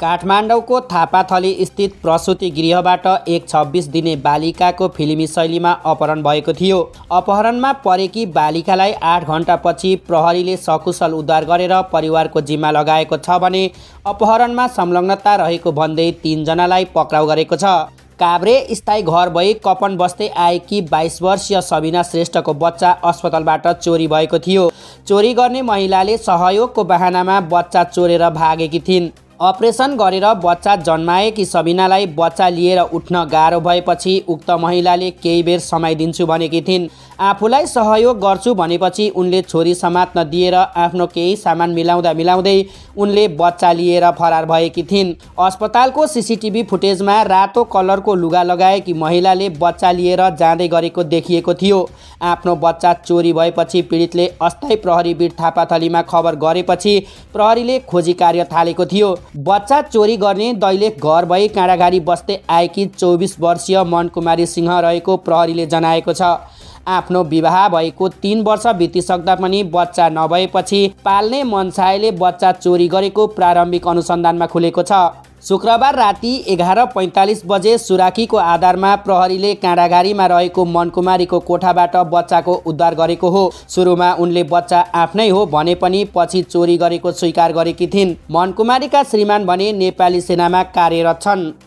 काठमाडौँको थापाथली स्थित प्रसुति गृहबाट एक छब्बिस दिने बालिकाको फिल्मी शैलीमा अपहरण भएको थियो अपहरणमा परेकी बालिकालाई आठ घन्टापछि प्रहरीले सकुशल उद्धार गरेर परिवारको जिम्मा लगाएको छ भने अपहरणमा संलग्नता रहेको भन्दै तिनजनालाई पक्राउ गरेको छ काभ्रे स्थायी घर भई कपन बस्दै आएकी बाइस वर्षीय सबिना श्रेष्ठको बच्चा अस्पतालबाट चोरी भएको थियो चोरी गर्ने महिलाले सहयोगको बहानामा बच्चा चोरेर भागेकी थिइन् अपरेसन गरेर बच्चा जन्माएकी सबिनालाई बच्चा लिएर उठ्न गाह्रो भएपछि उक्त महिलाले केही बेर समय दिन्छु भनेकी थिइन् आफूलाई सहयोग गर्छु भनेपछि उनले छोरी समात्न दिएर आफ्नो केही सामान मिलाउँदा मिलाउँदै उनले बच्चा लिएर फरार भएकी थिइन् अस्पतालको सिसिटिभी फुटेजमा रातो कलरको लुगा लगाएकी महिलाले बच्चा लिएर जाँदै गरेको देखिएको थियो आफ्नो बच्चा चोरी भएपछि पीडितले अस्थायी प्रहरी वीर थापाथलीमा खबर गरेपछि प्रहरीले खोजी कार्य थालेको थियो बच्चा चोरी गर्ने दैलेख घर भई काँडाघारी बस्दै आएकी चौबिस वर्षीय मनकुमारी सिंह रहेको प्रहरीले जनाएको छ आफ्नो विवाह भएको तिन वर्ष बितिसक्दा पनि बच्चा नभएपछि पाल्ने मनसायले बच्चा चोरी गरेको प्रारम्भिक अनुसन्धानमा खुलेको छ शुक्रबार राति एघार पैँतालिस बजे सुराखीको आधारमा प्रहरीले काँडाघारीमा रहेको मनकुमारीको कोठाबाट बच्चाको उद्धार गरेको हो सुरुमा उनले बच्चा आफ्नै हो भने पनि पछि चोरी गरेको स्वीकार गरेकी थिइन् मनकुमारीका श्रीमान भने नेपाली सेनामा कार्यरत छन्